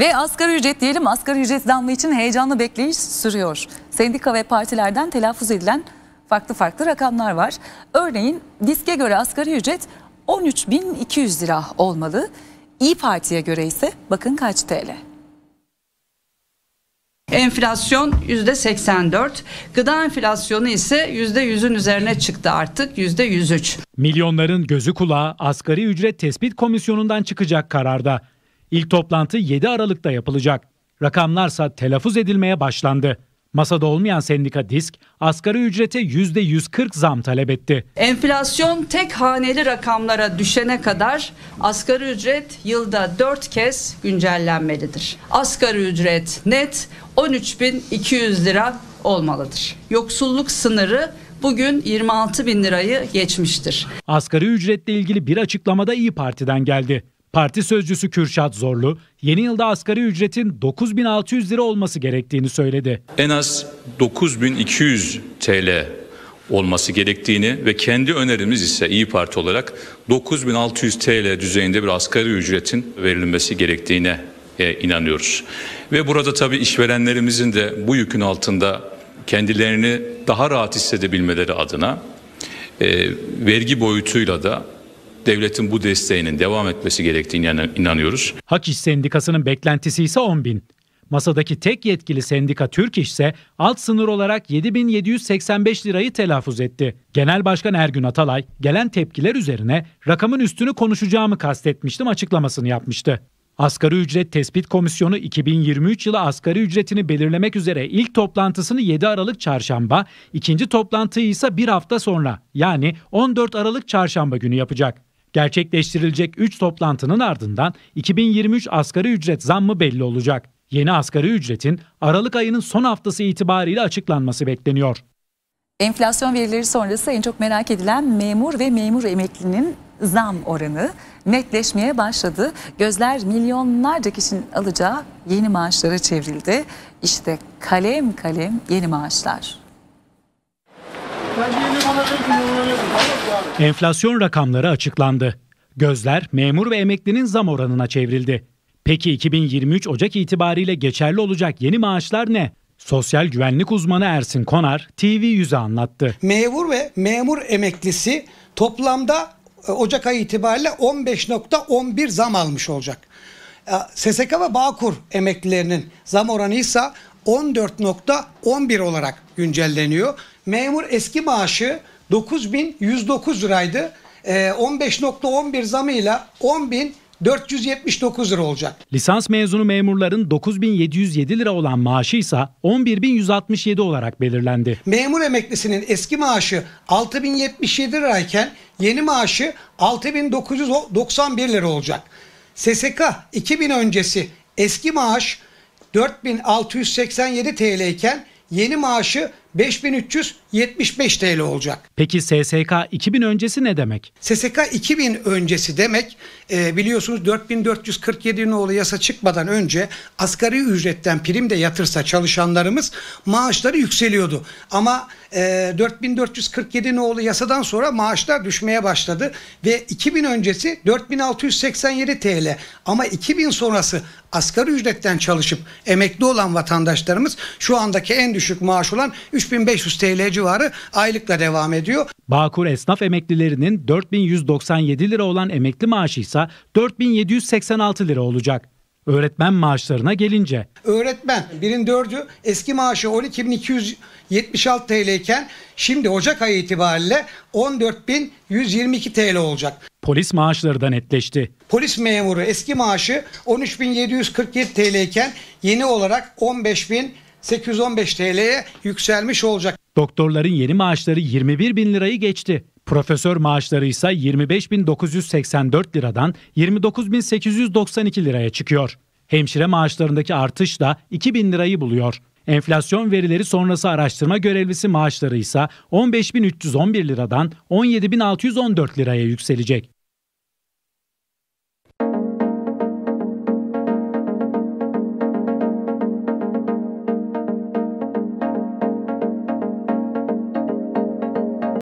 Ve asgari ücret diyelim asgari ücret zammı için heyecanlı bekleyiş sürüyor. Sendika ve partilerden telaffuz edilen farklı farklı rakamlar var. Örneğin diske göre asgari ücret 13.200 lira olmalı. İyi Parti'ye göre ise bakın kaç TL. Enflasyon yüzde 84, gıda enflasyonu ise yüzde yüzün üzerine çıktı artık yüzde 103. Milyonların gözü kulağı asgari ücret tespit komisyonundan çıkacak kararda. İlk toplantı 7 Aralık'ta yapılacak. Rakamlarsa telaffuz edilmeye başlandı. Masada olmayan sendika disk asgari ücrete yüzde %140 zam talep etti. Enflasyon tek haneli rakamlara düşene kadar asgari ücret yılda 4 kez güncellenmelidir. Asgari ücret net 13.200 lira olmalıdır. Yoksulluk sınırı bugün 26 bin lirayı geçmiştir. Asgari ücretle ilgili bir açıklamada İyi Parti'den geldi. Parti sözcüsü Kürşat Zorlu, yeni yılda asgari ücretin 9600 lira olması gerektiğini söyledi. En az 9200 TL olması gerektiğini ve kendi önerimiz ise İyi Parti olarak 9600 TL düzeyinde bir asgari ücretin verilmesi gerektiğine e, inanıyoruz. Ve burada tabii işverenlerimizin de bu yükün altında kendilerini daha rahat hissedebilmeleri adına e, vergi boyutuyla da devletin bu desteğinin devam etmesi gerektiğine inanıyoruz. Hak İş Sendikası'nın beklentisi ise 10 bin. Masadaki tek yetkili sendika Türk İş ise alt sınır olarak 7785 lirayı telaffuz etti. Genel Başkan Ergün Atalay gelen tepkiler üzerine rakamın üstünü konuşacağımı kastetmiştim açıklamasını yapmıştı. Asgari Ücret Tespit Komisyonu 2023 yılı asgari ücretini belirlemek üzere ilk toplantısını 7 Aralık çarşamba, ikinci toplantıyı ise bir hafta sonra yani 14 Aralık çarşamba günü yapacak. Gerçekleştirilecek 3 toplantının ardından 2023 asgari ücret zammı belli olacak. Yeni asgari ücretin Aralık ayının son haftası itibariyle açıklanması bekleniyor. Enflasyon verileri sonrası en çok merak edilen memur ve memur emeklinin zam oranı netleşmeye başladı. Gözler milyonlarca kişinin alacağı yeni maaşlara çevrildi. İşte kalem kalem yeni maaşlar. Hadi. Enflasyon rakamları açıklandı. Gözler memur ve emeklinin zam oranına çevrildi. Peki 2023 Ocak itibariyle geçerli olacak yeni maaşlar ne? Sosyal güvenlik uzmanı Ersin Konar TV Yüz'e anlattı. Memur ve memur emeklisi toplamda e, Ocak ayı itibariyle 15.11 zam almış olacak. E, SSK ve Bağkur emeklilerinin zam oranı ise 14.11 olarak güncelleniyor. Memur eski maaşı 9109 liraydı. 15.11 ee, zamıyla 10.000 479 lira olacak. Lisans mezunu memurların 9707 lira olan maaşı ise 11.167 olarak belirlendi. Memur emeklisinin eski maaşı 6077 lirayken yeni maaşı 6991 lira olacak. SSK 2000 öncesi eski maaş 4687 TL iken yeni maaşı 5375 TL olacak. Peki SSK 2000 öncesi ne demek? SSK 2000 öncesi demek e, biliyorsunuz 4447 nolu yasa çıkmadan önce asgari ücretten prim de yatırsa çalışanlarımız maaşları yükseliyordu. Ama 4447 e, nolu yasadan sonra maaşlar düşmeye başladı ve 2000 öncesi 4687 TL ama 2000 sonrası asgari ücretten çalışıp emekli olan vatandaşlarımız şu andaki en düşük maaş olan 3500 TL civarı aylıkla devam ediyor. Bağkur esnaf emeklilerinin 4197 lira olan emekli maaşı ise 4786 lira olacak. Öğretmen maaşlarına gelince. Öğretmen birin dördü eski maaşı 12.276 TL iken şimdi Ocak ayı itibariyle 14.122 TL olacak. Polis maaşları da netleşti. Polis memuru eski maaşı 13.747 TL iken yeni olarak 15.000 815 TL'ye yükselmiş olacak. Doktorların yeni maaşları 21 bin lirayı geçti. Profesör maaşları ise 25.984 liradan 29.892 liraya çıkıyor. Hemşire maaşlarındaki artış da 2 bin lirayı buluyor. Enflasyon verileri sonrası araştırma görevlisi maaşları ise 15.311 liradan 17.614 liraya yükselecek.